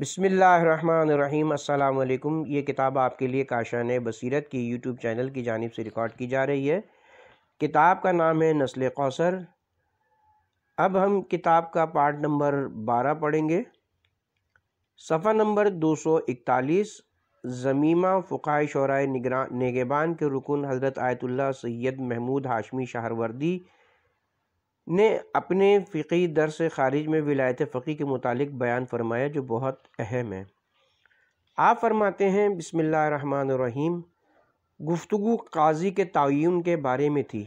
बसमीम् अल्लाम ये किताब आपके लिए काशान बसीरत की यूट्यूब चैनल की जानब से रिकॉर्ड की जा रही है किताब का नाम है नस्ल कौसर अब हम किताब का पार्ट नंबर बारह पढ़ेंगे सफ़ा नंबर दो सौ इकतालीस ज़मीमा फ़ुकाय शराय निगरान नेगेबान के रुकन हज़रत Ayatollah Sayyed Mahmoud Hashemi Shahroudi ने अपने फ़िकी से ख़ारिज में विलायत फ़की के मुतालिक बयान फरमाया जो बहुत अहम है आप फरमाते हैं बसमीम गुफ्तगु काजी के तयन के बारे में थी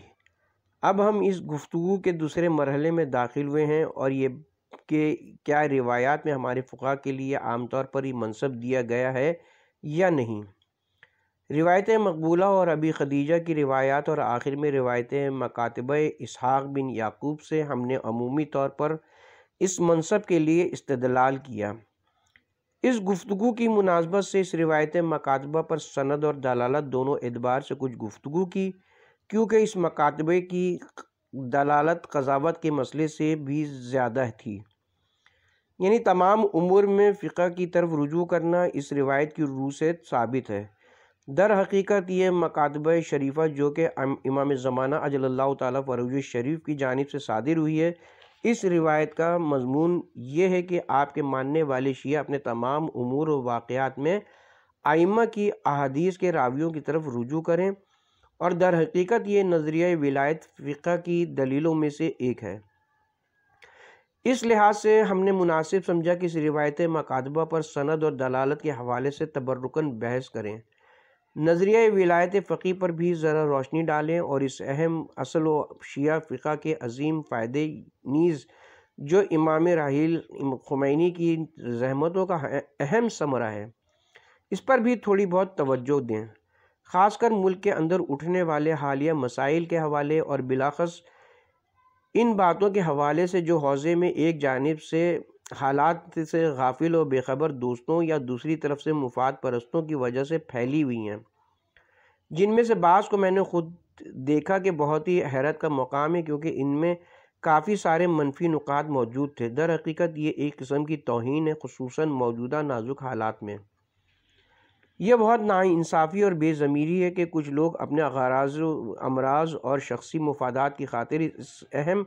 अब हम इस गुफ्तु के दूसरे मरहले में दाखिल हुए हैं और ये कि क्या रिवायात में हमारे फ़ुका के लिए आमतौर पर ही मनसब दिया गया है या नहीं रिवायत मकबूला और अबी खदीजा की रिवायात और आखिर में रिवायत मकातब इसहाक बिन याकूब से हमने अमूमी तौर पर इस मनसब के लिए इस्तलाल किया इस गुफ्तु की मुनासबत से इस रिवायत मकातबा पर सनद और दलालत दोनों एतबार से कुछ गुफ्तु की क्योंकि इस मकातबे की दलालत कजावत के मसले से भी ज़्यादा थी यानी तमाम उम्र में फ़िका की तरफ रुजू करना इस रिवायत की रू साबित है दर हकीकत ये मकातब शरीफा जो कि इमाम ज़माना अजल्ला तरूज शरीफ की जानब से शादिर हुई है इस रिवायत का मजमून ये है कि आपके मानने वाले शिया अपने तमाम अमूर व वाक़ात में आइमा की अहदीस के रावियों की तरफ रुजू करें और दर हकीकत ये नज़रिया विलायत फ़िका की दलीलों में से एक है इस लिहाज से हमने मुनासिब समझा कि इस रिवायत मकातबा पर सनद और दलालत के हवाले से तबरकन बहस करें नज़रिया विलायत फ़कीह पर भी ज़रा रोशनी डालें और इस अहम असल व शिया फ़िका के अजीम फ़ायदे नीज़ जो इमाम राहील खुमैनी की जहमतों का अहम समरा है इस पर भी थोड़ी बहुत तवज्जो दें खासकर मुल्क के अंदर उठने वाले हालिया मसाइल के हवाले और बिलाखस इन बातों के हवाले से जो हौज़े में एक जानब से हालात से गाफिल और बेखबर दोस्तों या दूसरी तरफ से मुफाद परस्तों की वजह से फैली हुई हैं जिनमें से बास को मैंने खुद देखा कि बहुत ही हैरत का मकाम है क्योंकि इनमें काफ़ी सारे मनफी नुकात मौजूद थे दर हकीकत ये एक किस्म की तोहन है खसूस मौजूदा नाजुक हालात में यह बहुत नाानसाफ़ी और बेज़मीरी है कि कुछ लोग अपने अगराज अमराज और शख्सी मफादा की खातिर इस अहम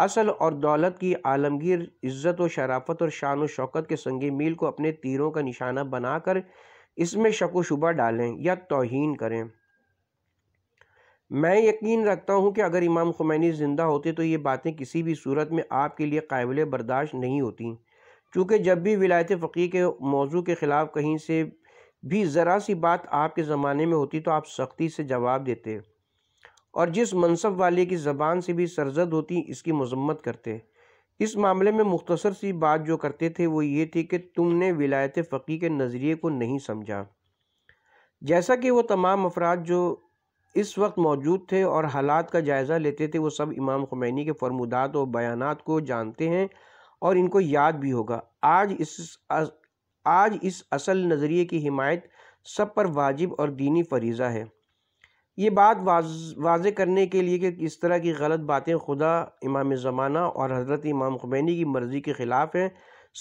असल और दौलत की आलमगीर इज़्ज़त व शराफत और शान व शौकत के संगे मील को अपने तीरों का निशाना बनाकर इसमें शक शुबा डालें या तोहन करें मैं यकीन रखता हूं कि अगर इमाम खुमैनी ज़िंदा होते तो ये बातें किसी भी सूरत में आपके लिए काबिल बर्दाश्त नहीं होती चूँकि जब भी विलायत फ़कीर के मौजू के ख़िलाफ़ कहीं से भी ज़रा सी बात आपके ज़माने में होती तो आप सख्ती से जवाब देते और जिस मनसब वाले की ज़बान से भी सरजद होती इसकी मजम्मत करते इस मामले में मुख्तसर सी बात जो करते थे वो ये थी कि तुमने विलायत फ़कीर के नज़रिए को नहीं समझा जैसा कि वो तमाम अफराद जो इस वक्त मौजूद थे और हालात का जायज़ा लेते थे वो सब इमाम खुमैनी के फरमुदात और बयान को जानते हैं और इनको याद भी होगा आज इस आज इस असल नज़रिए की हिमायत सब पर वाजिब और दीनी फरीज़ा है ये बात वाज वाज करने के लिए कि इस तरह की गलत बातें खुदा इमाम ज़माना और हज़रत इमाम खुमैनी की मर्ज़ी के ख़िलाफ़ हैं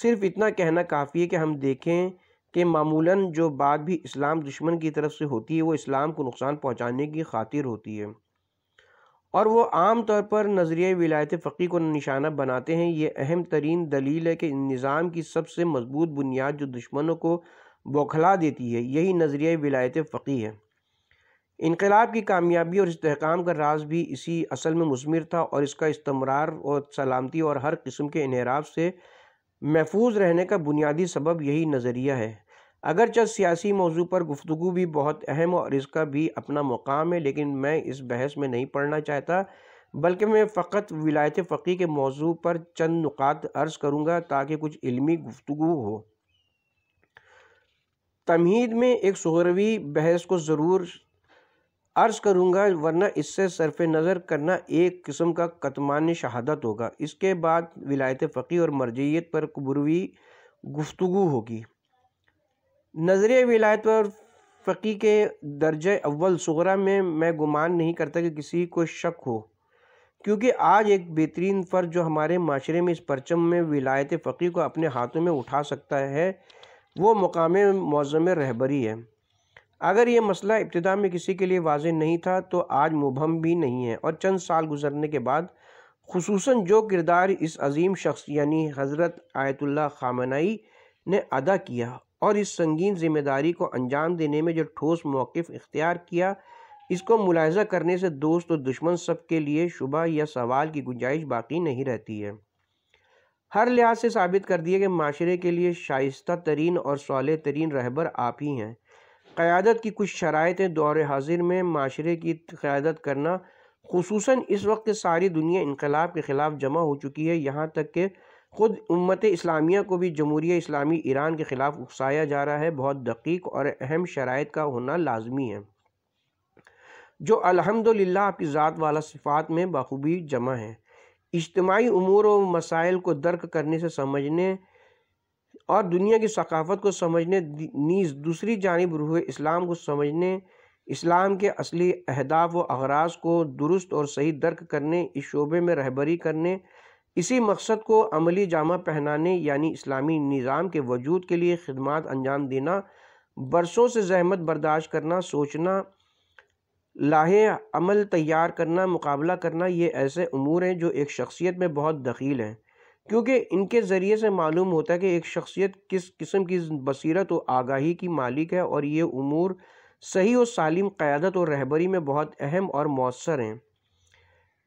सिर्फ इतना कहना काफ़ी है कि हम देखें कि मामूला जो बात भी इस्लाम दुश्मन की तरफ से होती है वो इस्लाम को नुकसान पहुँचाने की खातिर होती है और वो आम तौर पर नज़रिया विलायत फ़की को निशाना बनाते हैं ये अहम तरीन दलील है कि निज़ाम की सबसे मजबूत बुनियाद जो दुश्मनों को बौखला देती है यही नज़रिया विलायत फ़की है इनकलाब की कामयाबी और इसकाम का राज भी इसी असल में मजमर था और इसका इस्तमरार और सलामती और हर किस्म के इनहराब से महफूज रहने का बुनियादी सबब यही नज़रिया है अगरचंद सियासी मौजू पर गुफ्तु भी बहुत अहम और इसका भी अपना मुकाम है लेकिन मैं इस बहस में नहीं पढ़ना चाहता बल्कि मैं फ़कत विलायत फ़कीर के मौजू पर चंद नुकात अर्ज़ करूँगा ताकि कुछ इलमी गुफ्तु हो तमहीद में एक सहरवी बहस को ज़रूर अर्ज करूँगा वरना इससे सरफ नज़र करना एक किस्म का कतमान शहादत होगा इसके बाद विलायत फ़की और मरजियत पर कुबरवी गुफ्तु होगी नजर विलायत और फ़की के दर्ज अव्वल शुरा में मैं गुमान नहीं करता कि किसी को शक हो क्योंकि आज एक बेहतरीन फ़र्ज जो हमारे माशरे में इस परचम में विलायत फ़की को अपने हाथों में उठा सकता है वो मकाम मौजम रहबरी है अगर ये मसला इब्तदा में किसी के लिए वाज नहीं था तो आज मुबहम भी नहीं है और चंद साल गुजरने के बाद खसूस जो किरदार इस अजीम शख्स यानी हज़रत आयतुल्ला खामनाई ने अदा किया और इस संगीन ज़िम्मेदारी को अंजाम देने में जो ठोस मौक़ इख्तियार किया इसको मुलायजा करने से दोस्त और दुश्मन सब के लिए शुबह या सवाल की गुंजाइश बाकी नहीं रहती है हर लिहाज से साबित कर दिया कि माशरे के लिए शाइस्ता तरीन और सौले तरीन रहबर आप ही हैं क़्यादत की कुछ शराइ दौर हाजिर में माशरे की क़्यादत करना खसूस इस वक्त सारी दुनिया इनकलाब के ख़िलाफ़ जमा हो चुकी है यहाँ तक कि ख़ुद उम्मत इस्लामिया को भी जमहूर इस्लामी ईरान के ख़िलाफ़ उकसाया जा रहा है बहुत दकीक और अहम शराइ का होना लाजमी है जो अलहमदिल्ला आपकी ज़ात वाला सिफात में बखूबी जमा है इज्तमाही अमूर व मसाइल को दर्क करने से समझने और दुनिया की सकाफत को समझने नीज दूसरी जानब रूह इस्लाम को समझने इस्लाम के असली अहदाफ व अगराज को दुरुस्त और सही दर्क करने इस शोबे में रहबरी करने इसी मकसद को अमली जामा पहनाने यानी इस्लामी निज़ाम के वजूद के लिए खदमात अंजाम देना बरसों से जहमत बर्दाश्त करना सोचना लाहे अमल तैयार करना मुकाबला करना ये ऐसे अमूर हैं जो एक शख्सियत में बहुत दखील हैं क्योंकि इनके ज़रिए से मालूम होता है कि एक शख्सियत किस किस्म की बसीरत और आगाही की मालिक है और ये उमूर सही और सालिम क़्यादत और रहबरी में बहुत अहम और मौसर हैं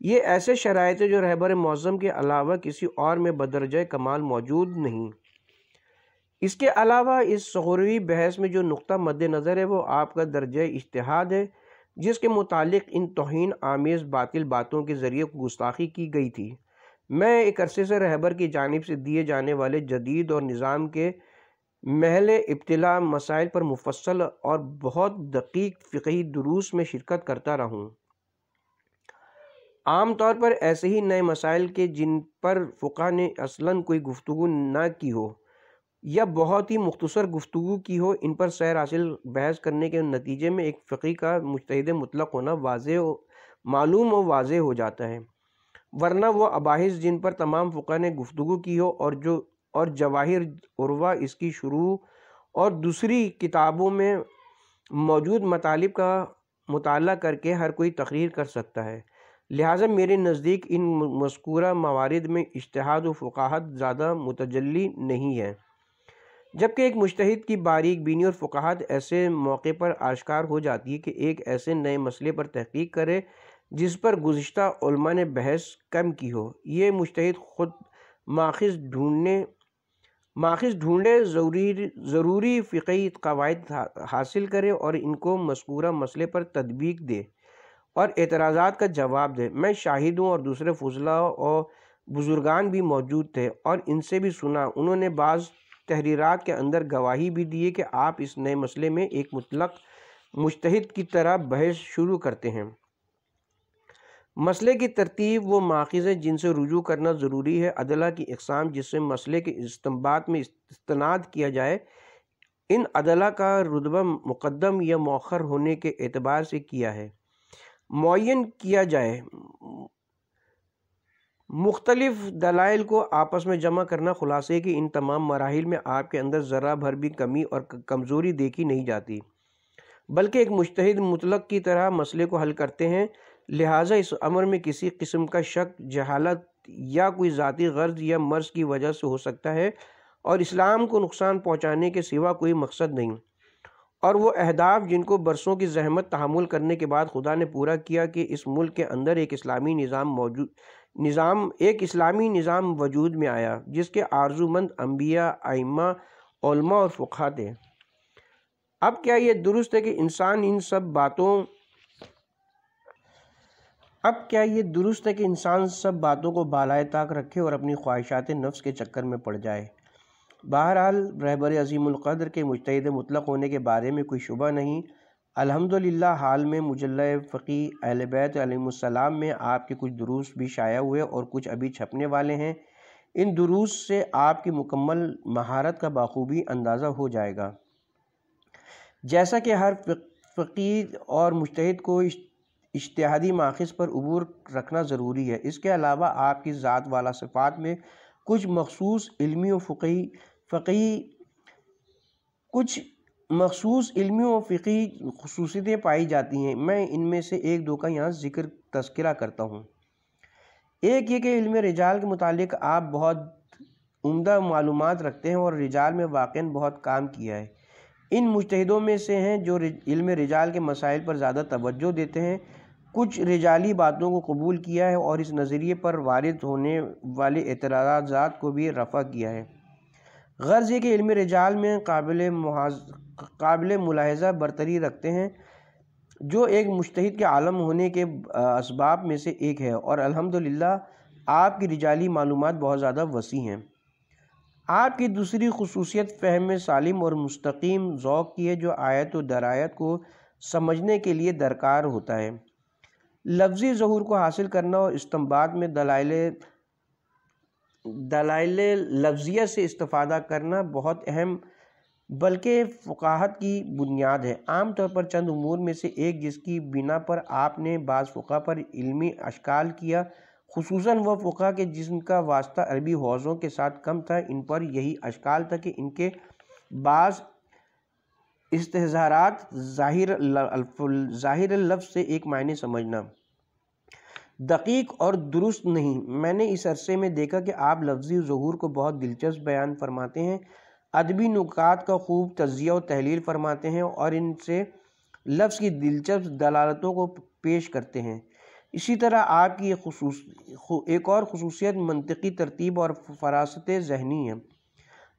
ये ऐसे शरात जो रहबर मौज़म के अलावा किसी और में बदरज कमाल मौजूद नहीं इसके अलावा इस शहरवी बहस में जो नुक़ा मद्दनज़र नज़र है वो आपका दर्ज इश्तहाद है जिसके मुतल इन तोहन आमेज़ बातिल बातों के ज़रिए गुस्ताखी की गई थी मैं एक अरसे से रहबर की जानब से दिए जाने वाले जदीद और निज़ाम के महल इब्तला मसाइल पर मुफसल और बहुत दकीक फ़िकही दुरूस में शिरकत करता रहूँ आम तौर पर ऐसे ही नए मसाइल के जिन पर फ़ुका ने असलन कोई गुफ्तु ना की हो या बहुत ही मुख्तसर गुफ्तु की हो इन पर सैर हासिल बहस करने के नतीजे में एक फ़ी का मुतहद मुतलक होना वाज मालूम और वाज हो जाता है वरना वह अबाहिस जिन पर तमाम फ़ुका ने गुफ्तु की हो और जो और जवाहिर उर्वा इसकी शुरू और दूसरी किताबों में मौजूद मतालब का मताल करके हर कोई तकरीर कर सकता है लिहाजा मेरे नज़दीक इन मस्कूरा मवारद में इश्तहाद व ज़्यादा मुतजली नहीं है जबकि एक मुश्तद की बारीक बीनी और फ़ाहत ऐसे मौके पर आश्कार हो जाती है कि एक ऐसे नए मसले पर तहकीक करे जिस पर गुज्त ने बहस कम की हो ये मुश्तद ख़ुद माखज़ ढूँढने माखज़ ढूँढे ज़रूरी ज़रूरी फ़िकी कवायद हासिल करे और इनको मस्कूरा मसले पर तदबीक दे और एतराज़ा का जवाब दे मैं शाहिद हूँ और दूसरे फजला और बुज़ुर्गान भी मौजूद थे और इनसे भी सुना उन्होंने बाज़ तहरीरात के अंदर गवाही भी दी कि आप इस नए मसले में एक मुतलक मुश्त की तरह बहस शुरू करते हैं मसले की तरतीब वो माखज़ हैं जिनसे रुजू करना ज़रूरी है अदला की अकसाम जिससे मसले के इस्तेमाल में इस्तनाद किया जाए इन अदला का रुतबा मुकदम या मौखर होने के एतबार से किया है मुन किया जाए मुख्तलिफ दलाइल को आपस में जमा करना खुलासे कि इन तमाम मराहल में आपके अंदर ज़रा भर भी कमी और कमज़ोरी देखी नहीं जाती बल्कि एक मुश्तद मुतलक की तरह मसले को हल करते हैं लिहाजा इस अमर में किसी किस्म का शक जहालत या कोई ज़ाती गर्ज या मर्ज़ की वजह से हो सकता है और इस्लाम को नुकसान पहुँचाने के सिवा कोई मकसद नहीं और वह अहदाफ जिनको बरसों की जहमत तहमुल करने के बाद खुदा ने पूरा किया कि इस मुल्क के अंदर एक इस्लामी निज़ाम मौजूद निज़ाम एक इस्लामी निज़ाम वजूद में आया जिसके आरजूमंद अम्बिया आइमा और फ़ुखा थे अब क्या यह दुरुस्त है कि इंसान इन सब बातों अब क्या ये दुरुस्त है कि इंसान सब बातों को बालाए ताक रखे और अपनी ख्वाहिशात नफ्स के चक्कर में पड़ जाए बहरहाल रहबर अजीमक़द्र के मुतहद मुतलक होने के बारे में कोई शुबा नहीं अलहमदिल्ला हाल में मुजल फ़की अहलबैत आलम में आपके कुछ दुरुस्त भी शाया हुए और कुछ अभी छपने वाले हैं इन दुरुस् से आपकी मुकम्मल महारत का बखूबी अंदाज़ा हो जाएगा जैसा कि हर फ़कीर और मुश्तद को इश्तहादी माखज़ पर अबूर रखना ज़रूरी है इसके अलावा आपकी ज़ात वाला सफ़ात में कुछ मखसूस इलमी व फ़ी फ़ी कुछ मखसूस इलमी व फ़ी खसूसियतें पाई जाती हैं मैं इनमें से एक दो का यहाँ ज़िक्र तस्करा करता हूँ एक ये कि इल्म रिजाल के मुतालिक आप बहुत उम्दा मालूम रखते हैं और रिजाल में वाक़ बहुत काम किया है इन मुजतदों में से हैं जो इल्म रिजाल के मसाइल पर ज़्यादा तोज्जो देते हैं कुछ रिजाली बातों को कबूल किया है और इस नज़रिए पर वारद होने वाले एतराज़ात को भी रफ़ा किया है गर्ज़ ये कि इल्म रिजाल में काबिल काबिल मुलाहजा बरतरी रखते हैं जो एक मुश्तद के आलम होने के इसबाब में से एक है और ला आपकी रिजाली मालूम बहुत ज़्यादा वसी हैं आपकी दूसरी खसूसियत फ़हम सालिम और मुस्तकीम की है जो आयत व दरायत को समझने के लिए दरकार होता है लफ्ज़ी ज़हूर को हासिल करना और इस्तेमाल में दलाइल दलाइल लफ्जिया से इस्तफादा करना बहुत अहम बल्कि फकाहत की बुनियाद है आम तौर पर चंद उमूर में से एक जिसकी बिना पर आपने बाज़ फ़ा पर इलमी अशकाल किया खसूस वह फ़ा के जिनका वास्ता अरबी हौज़ों के साथ कम था इन पर यही अशकाल था कि इनके बाज़ इस्तेजारात ज़ाहिर ज़ाहिर लफ्ज़ से एक मायने समझना दकीक और दुरुस्त नहीं मैंने इस अरसे में देखा कि आप लफ्ज़ी जहूर को बहुत दिलचस्प बयान फरमाते हैं अदबी नुकात का खूब तजिया और तहलील फरमाते हैं और इनसे लफ्ज़ की दिलचस्प दलालतों को पेश करते हैं इसी तरह आपकी एक और खसूसियत मनतकी तरतीब और फरासत जहनी है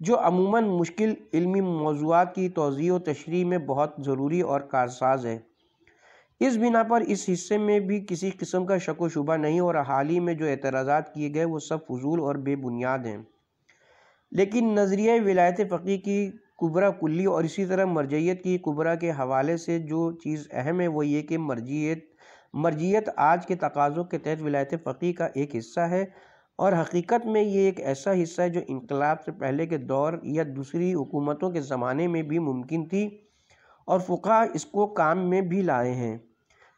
जो अमूमन मुश्किल इल्मी मौजूद की तोज़ी व तशरी में बहुत ज़रूरी और कारसाज है इस बिना पर इस हिस्से में भी किसी किस्म का शक व शुबा नहीं और हाल ही में जो एतराज़ा किए गए वो सब फजूल और बेबुनियाद हैं लेकिन नज़रिया विलायत फ़कीह की कुबरा कुल्ली और इसी तरह मरजियत की कुबरा के हवाले से जो चीज़ अहम है वो ये कि मरजियत मरजियत आज के तकाज़ों के तहत विलायत फ़कीह का एक हिस्सा है और हकीकत में ये एक ऐसा हिस्सा है जो इनकलाब से पहले के दौर या दूसरी हुकूमतों के ज़माने में भी मुमकिन थी और फ़ुका इसको काम में भी लाए हैं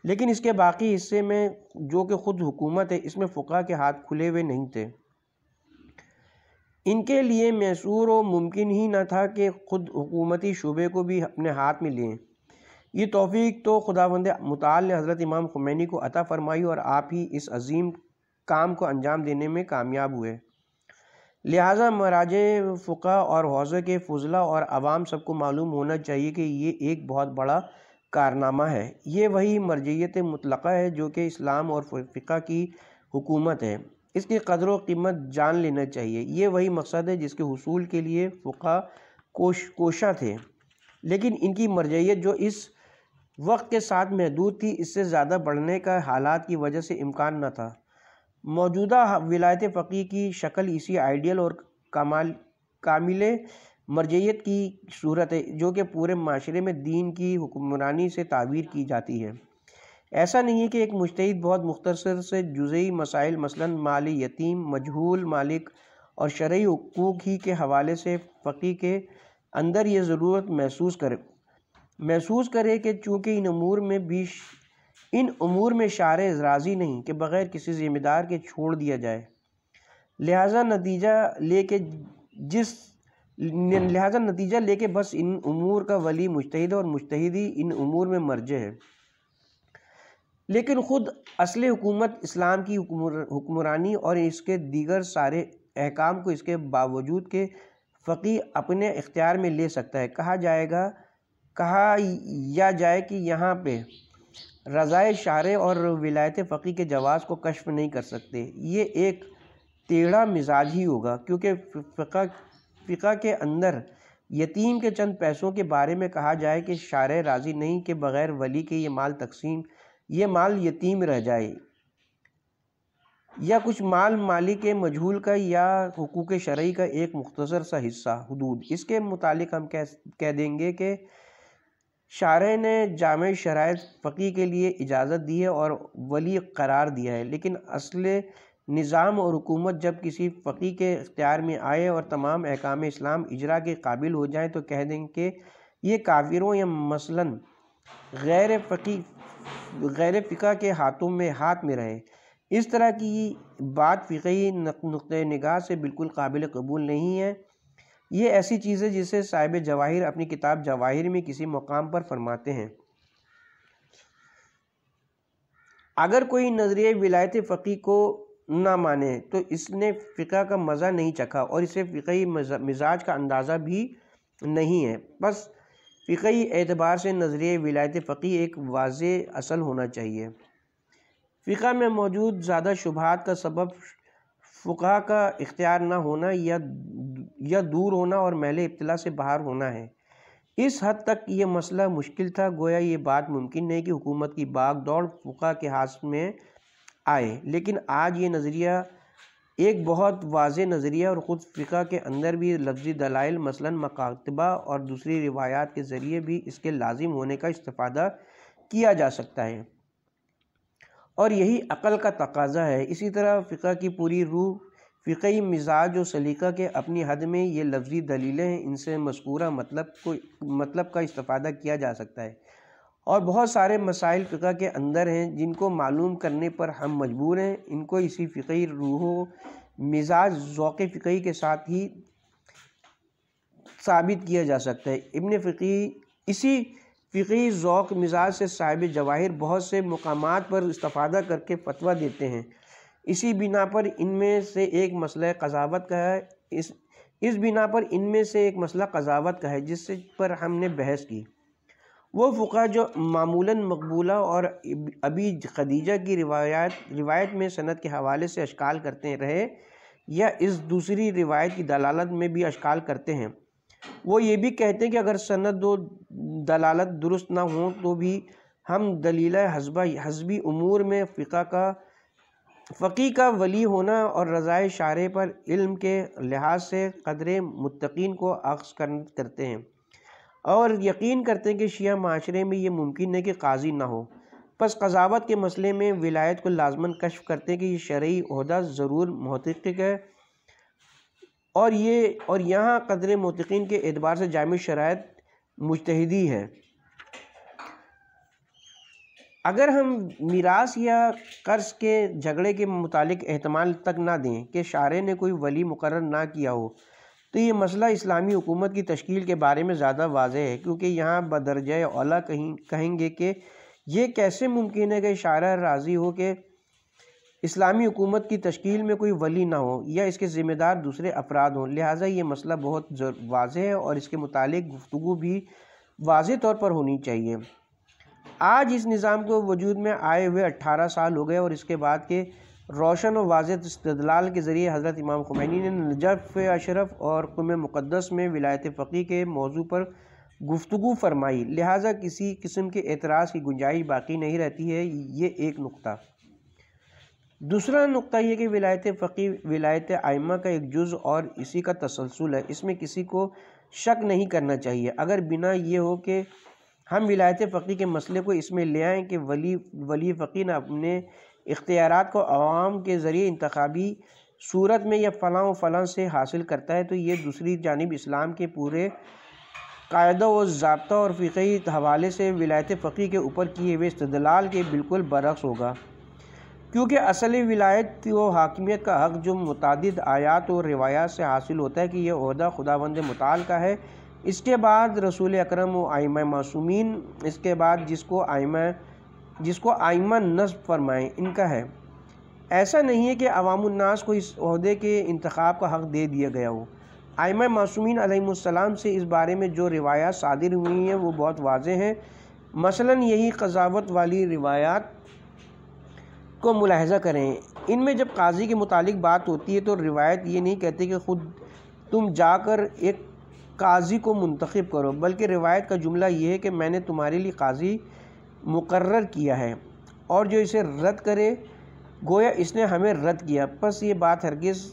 लेकिन इसके बाकी हिस्से में जो कि ख़ुद हुकूमत है इसमें फ़ुका के हाथ खुले हुए नहीं थे इनके लिए मैसूर व मुमकिन ही ना था कि ख़ुद हुकूमती शुबे को भी अपने हाथ में लें ये तोफ़ी तो खुदा मताल ने हज़रत इमाम खुमैनी को अता फ़रमाई और आप ही इस अजीम काम को अंजाम देने में कामयाब हुए लिहाजा महाराज फ़ुका और हौज़े के फजला और आवाम सबको मालूम होना चाहिए कि ये एक बहुत बड़ा कारनामा है ये वही मरजियत मुतलक़ है जो कि इस्लाम और फ़िका की हुकूमत है इसकी कदर कीमत जान लेना चाहिए ये वही मकसद है जिसके हसूल के लिए फ़ुका कोश कोशा थे लेकिन इनकी मरजियत जो इस वक्त के साथ महदूद थी इससे ज़्यादा बढ़ने का हालात की वजह से इम्कान न था मौजूदा विलायत फ़कीह की शक्ल इसी आइडियल और कमाल कामिल मरजियत की सूरत है जो कि पूरे माशरे में दीन की हुक्मरानी से तावीर की जाती है ऐसा नहीं है कि एक मुश्तद बहुत मुख्तर से जुजई मसाइल मसलन माल यतीम मजहूल मालिक और शर्य हकूक़ ही के हवाले से फ़की के अंदर ये ज़रूरत महसूस करे महसूस करे कि चूँकि इन अमूर में भी इन अमूर में शार राज़ी नहीं कि बग़ैर किसी ज़िम्मेदार के छोड़ दिया जाए लिहाजा नतीजा लेके जिस लिहाजा नतीजा लेके बस इन अमूर का वली मुश्तद और मुश्तदी इन अमूर में मर्ज है लेकिन ख़ुद असल हुकूमत इस्लाम की हुक्मरानी और इसके दीगर सारे अहकाम को इसके बावजूद के फ़की अपने इख्तियार में ले सकता है कहा जाएगा कहा या जाए कि यहाँ पर रज़ाए शारे और विलायत फ़की के जवाज़ को कश्फ नहीं कर सकते ये एक टेढ़ा मिजाज ही होगा क्योंकि फ़िका फ़िका के अंदर यतीम के चंद पैसों के बारे में कहा जाए कि शार राज़ी नहीं के बग़ैर वली के ये माल तकसीम ये माल यतीम रह जाए या कुछ माल माली के मजहूल का या हकूक़ शरा का एक मुख्तर सा हिस्सा हदूद इसके मुतालिक हम कह कह देंगे कि शारह ने जाम शराय फ़कीह के लिए इजाज़त दी है और वली करार दिया है लेकिन असल निज़ाम और हुकूमत जब किसी फ़कीह के अख्तियार में आए और तमाम अहकाम इस्लाम इजरा के काबिल हो जाएँ तो कह दें कि ये काविरों या मसला गैर फ़की गैर फ़िका के हाथों में हाथ में रहे इस तरह की बात फ़िकी नुक़ नगाह से बिल्कुल काबिल कबूल नहीं है ये ऐसी चीज़ है जिसे साहिब जवाहिर अपनी किताब जवाहिर में किसी मुकाम पर फरमाते हैं अगर कोई नज़रिए विलायत फ़की को ना माने तो इसने फ़िका का मज़ा नहीं चखा और इसे फ़िकी मिजाज का अंदाज़ा भी नहीं है बस फ़िकी एतबार से नज़रिए विलायत फ़की एक वाज असल होना चाहिए फ़िका में मौजूद ज़्यादा शुभात का सबब फ़ुका का इख्तियार ना होना या या दूर होना और महल इब्तला से बाहर होना है इस हद तक ये मसला मुश्किल था गोया ये बात मुमकिन नहीं कि हुकूमत की बाग दौड़ फ़ुका के हाथ में आए लेकिन आज ये नज़रिया एक बहुत वाज नज़रिया और ख़ुद फ़िका के अंदर भी लफ्ज़ी दलाइल मसलन मकातबा और दूसरी रिवायात के ज़रिए भी इसके लाजिम होने का इस्ता किया जा सकता है और यही अकल का तकाजा है इसी तरह फ़िका की पूरी रूह फ़िकी मिजाज और सलीका के अपनी हद में ये लफ्ज़ी दलीलें हैं इनसे मस्कूरा मतलब को मतलब का इस्ता किया जा सकता है और बहुत सारे मसाइल फ़िका के अंदर हैं जिनको मालूम करने पर हम मजबूर हैं इनको इसी फ़िकी रूहों मिजाज ओक़ फ़िकी के साथ ही साबित किया जा सकता है इबन फ़िकी इसी फ़िकी ओक़ मिजाज से साहिब जवाहिर बहुत से मकाम पर इस्तादा करके फतवा देते हैं इसी बिना पर इनमें से एक मसला कजावत का है इस इस बिना पर इनमें से एक मसला कजावत का है जिस पर हमने बहस की वो फ़ुका जो मामूला मकबूला और अभी खदीजा की रिवायत रिवायत में सनत के हवाले से अशकाल करते रहे या इस दूसरी रिवायत की दलालत में भी अशकाल करते हैं वो ये भी कहते हैं कि अगर सनत व दलालत दुरुस्त ना हो तो भी हम दलील हजबा हजबी उमूर में फ़िका का फ़की का वली होना और रज़ाए शारे पर इल्म के लिहाज से कदर मुतकीन को अक्स करते हैं और यकीन करते हैं कि शिया माशरे में ये मुमकिन है कि काजी ना हो बस कजावत के मसले में विलायत को लाजमन कशफ करते हैं कि यह शरयी अहदा ज़रूर महत है और ये और यहाँ कदर मतकिन के एतबार से जाम शरात मुजतहदी है अगर हम मीरास या कर्ज के झगड़े के मुतालिक अहतमाल तक ना दें कि शारे ने कोई वली मुकर ना किया हो तो ये मसला इस्लामी हुकूमत की तश्कील के बारे में ज़्यादा वाज है क्योंकि यहाँ बदरज अला कहीं कहेंगे कि ये कैसे मुमकिन है कि शारा राज़ी हो के इस्लामी हुकूमत की तश्कील में कोई वली ना हो या इसके ज़िम्मेदार दूसरे अफराद हों लिहाजा ये मसला बहुत वाज है और इसके मुतालिक गुफ्तु भी वाज तौर पर होनी चाहिए आज इस निज़ाम को वजूद में आए हुए अट्ठारह साल हो गए और इसके बाद के रोशन और वाज इस्तलाल के ज़रिए हज़रत इमाम खुमैनी ने नजफ़ अशरफ और कुम मुक़दस में विलायत फ़की के मौजू पर गुफ्तु फरमाई लिहाजा किसी किस्म के एतराज़ की गुंजाइश बाकी नहीं रहती है ये एक नुकता दूसरा नुकता यह कि विलायत फ़की विलायत आइमा का एक जुज़ और इसी का तसलसल है इसमें किसी को शक नहीं करना चाहिए अगर बिना ये हो कि हम विलायत फ़की के मसले को इसमें ले आएँ कि वली वली फ़कीर ने अपने इख्तियार को आवाम के ज़रिए इंतबी सूरत में या फ़लाँ व फ़लाँ से हासिल करता है तो ये दूसरी जानब इस्लाम के पूरे कायदों व जबता और फ़िकी हवाले से विलायत फ़की के ऊपर किए हुए इस्तलाल के बिल्कुल बरक्स होगा क्योंकि असली विलायत व हाकमियत का हक जो मुतद आयात और रिवायात से हासिल होता है कि यह अहदा बंद मताल का है इसके बाद रसूल अक्रम व आयम मासूमीन इसके बाद जिसको आयम जिसको आयमा नस्ब फरमाएँ इनका है ऐसा नहीं है कि अवामनास को इस अहदे के इंतखब का हक़ दे दिया गया हो आयमा मासूमिन से इस बारे में जो रिवायात सादिर हुई हैं वो बहुत वाज हैं मसला यही कजावत वाली रिवायात को मुलाहजा करें इनमें जब काजी के मुतालिक बात होती है तो रिवायत ये नहीं कहती कि ख़ुद तुम जाकर एक काजी को मंतखब करो बल्कि रिवायत का जुमला ये है कि मैंने तुम्हारे लिए काजी मुकर किया है और जो इसे रद्द करे गोया इसने हमें रद्द किया बस ये बात हरगिज़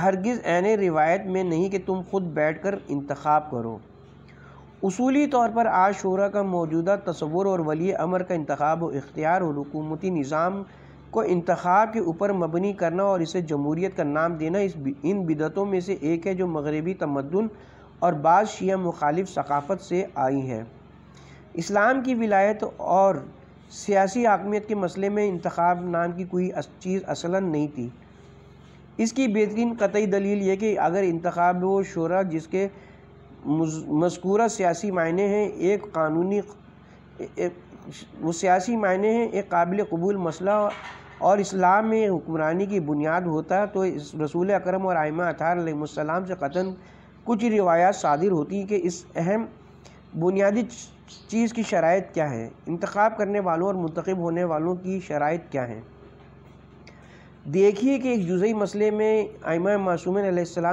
हरगिज़ ऐने रिवायत में नहीं कि तुम खुद बैठ कर इंतखब करो असूली तौर पर आज शुरा का मौजूदा तस्वुर और वली अमर का इंतब व इख्तियार और हुकूमती निज़ाम को इंतखब के ऊपर मबनी करना और इसे जमहूरीत का नाम देना इस इन बिदतों में से एक है जो मगरबी तमदन और बाद शिया मुखालिफ सकाफ़त से आई हैं इस्लाम की विलायत और सियासी आकमियत के मसले में इंतखब नाम की कोई चीज़ असला नहीं थी इसकी बेहतरीन कतई दलील ये कि अगर इंतखब व शरा जिसके मذकूरा सियासी मायने हैं एक कानूनी वो सियासी मायने हैं एक काबिल कबूल मसला और इस्लाम में हुक्मरानी की बुनियाद होता तो इस रसूल अकरम और आयमा अतारसम से कतन कुछ रिवायात शादिर होती हैं कि इस अहम बुनियादी चीज़ की शराइ क्या है इंतखब करने वालों और मंतखब होने वालों की शराइ क्या हैं देखिए कि एक जुज़ई मसले में आयमा मासूम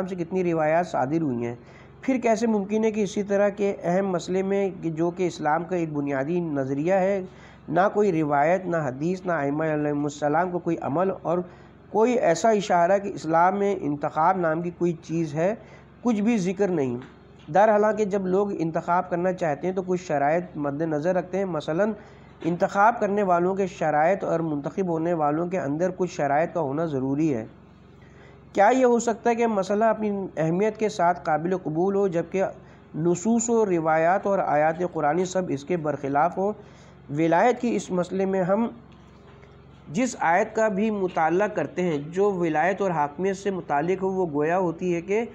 से कितनी रिवायात शादिर हुई हैं फिर कैसे मुमकिन है कि इसी तरह के अहम मसले में जो कि इस्लाम का एक बुनियादी नज़रिया है ना कोई रिवायत ना हदीस ना आयमसम को कोई अमल और कोई ऐसा इशारा कि इस्लाम में इंतखब नाम की कोई चीज़ है कुछ भी जिक्र नहीं दर हालांकि जब लोग इंतखब करना चाहते हैं तो कुछ शराइ मद्दनज़र रखते हैं मसला इंतखब करने वालों के शराइ और मंतखब होने वालों के अंदर कुछ शराइ का होना ज़रूरी है क्या ये हो सकता है कि मसला अपनी अहमियत के साथ काबिल कबूल हो जबकि नसूस व रिवायात और आयात कुरानी सब इसके बरखिलाफ़ हों विलायत की इस मसले में हम जिस आयत का भी मुताल करते हैं जो विलायत और हाकमियत से मुतल हो वो गोया होती है कि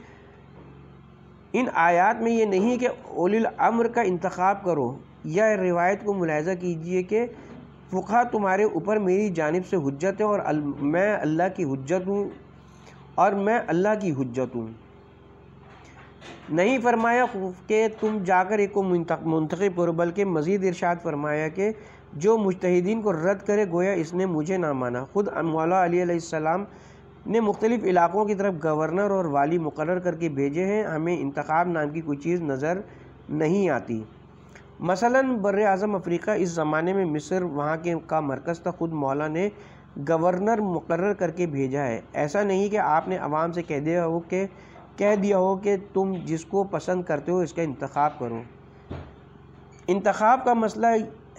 इन आयात में ये नहीं कि अम्र का इंतखब करो या रिवायत को मुलायजा कीजिए कि फुखा तुम्हारे ऊपर मेरी जानब से हजत है और मैं अल्लाह की हजत हूँ और मैं अल्लाह की हजत हूँ नहीं फरमाया कि तुम जाकर एक को मुंतखब करो बल्कि मज़ीद इरशाद फरमाया कि जो मुश्तिन को रद्द करे गोया इसने मुझे ना माना ख़ुद अमवाला अलीसम ने मुख्तलिफ़ इलाक़ों की तरफ गवर्नर और वाली मुकर करके भेजे हैं हमें इंतखब नाम की कोई चीज़ नज़र नहीं आती मसलन बर अज़म अफ्रीका इस ज़माने में मिस्र वहाँ के का मरकज़ था ख़ुद मौला ने गवर्नर मुकर करके भेजा है ऐसा नहीं कि आपने आवाम से कह दिया हो कि कह दिया हो कि तुम जिसको पसंद करते हो इसका इंतखब करो इंतखब का मसला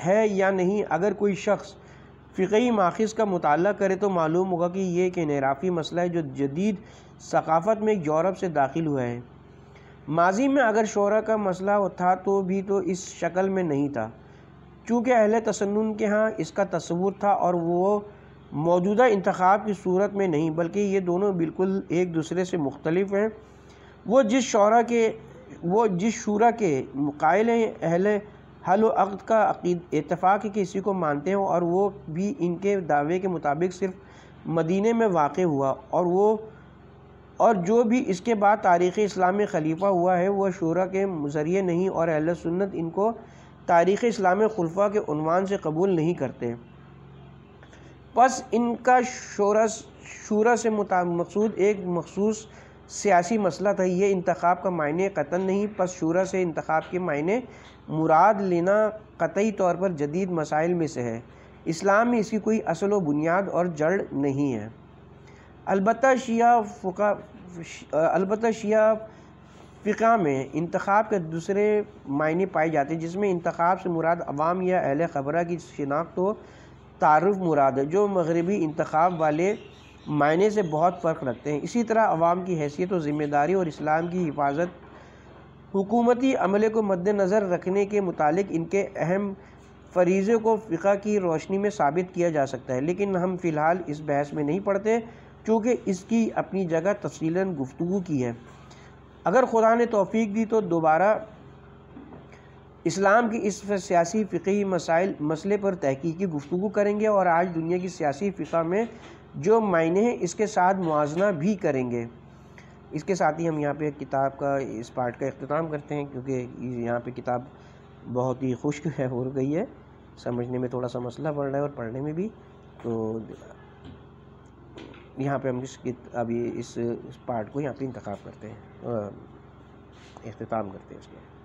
है या नहीं अगर कोई शख्स फ़िकई माखज़ का मताल करे तो मालूम होगा कि यह एक इनराफ़ी मसला है जो जदीद सकाफ़त में यूरोप से दाखिल हुआ है माजी में अगर शोरा का मसला था तो भी तो इस शक्ल में नहीं था चूँकि अहल तसन्न के यहाँ इसका तस्वूर था और वो मौजूदा इंतखब की सूरत में नहीं बल्कि ये दोनों बिल्कुल एक दूसरे से मुख्तलिफ हैं वो जिस शरा के वो जिस शूरा के मुकायल हैं अहल हल अक़द का इतफ़ाक़ किसी को मानते हो और वो भी इनके दावे के मुताबिक सिर्फ मदीने में वाक़ हुआ और वो और जो भी इसके बाद तारीख़ इस्लाम खलीफा हुआ है वह शुरा के ज़रिए नहीं और अहल सुन्नत इनको तारीख़ इस्लाम खलफा के उनवान से कबूल नहीं करते पस इनका शोरस शूरा से मकसूद एक मखसूस सियासी मसला था ये इंतखब का मायने कतन नहीं पस शूरा से इंतखब के मायने मुराद लेना कतई तौर पर जदीद मसाइल में से है इस्लाम में इसकी कोई असल व बुनियाद और जड़ नहीं है अलबत् शिया फ़ुका अलबत् शिया फ़िका में इंतखब के दूसरे मायने पाए जाते हैं जिसमें इंतखब से मुराद अवाम या अहल खबरा की शिनाख्त हो तारफ़ मुराद है जो मगरबी इंतखब वाले मायने से बहुत फ़र्क रखते हैं इसी तरह अवाम की हैसियत और ज़िम्मेदारी और इस्लाम की हिफाजत हुकूमती अमले को मद्दनज़र रखने के मुतालिक इनके अहम फरीज़े को फ़िका की रोशनी में साबित किया जा सकता है लेकिन हम फ़िलहाल इस बहस में नहीं पढ़ते चूँकि इसकी अपनी जगह तफसीला गुफ्तु की है अगर खुदा ने तोफ़ी दी तो दोबारा इस्लाम की इस सियासी फ़िकी मसाइल मसले पर तहकीकी गुफ्तु करेंगे और आज दुनिया की सियासी फ़िका में जो मायने हैं इसके साथ मुजना भी करेंगे इसके साथ ही हम यहाँ पर किताब का इस पार्ट का अख्ताम करते हैं क्योंकि यहाँ पर किताब बहुत ही खुश्क है हो गई है समझने में थोड़ा सा मसला पड़ रहा है और पढ़ने में भी तो यहाँ पे हम इस अभी इस, पार्ट को यहाँ पे इंतखब करते हैं अख्ताम करते हैं इसमें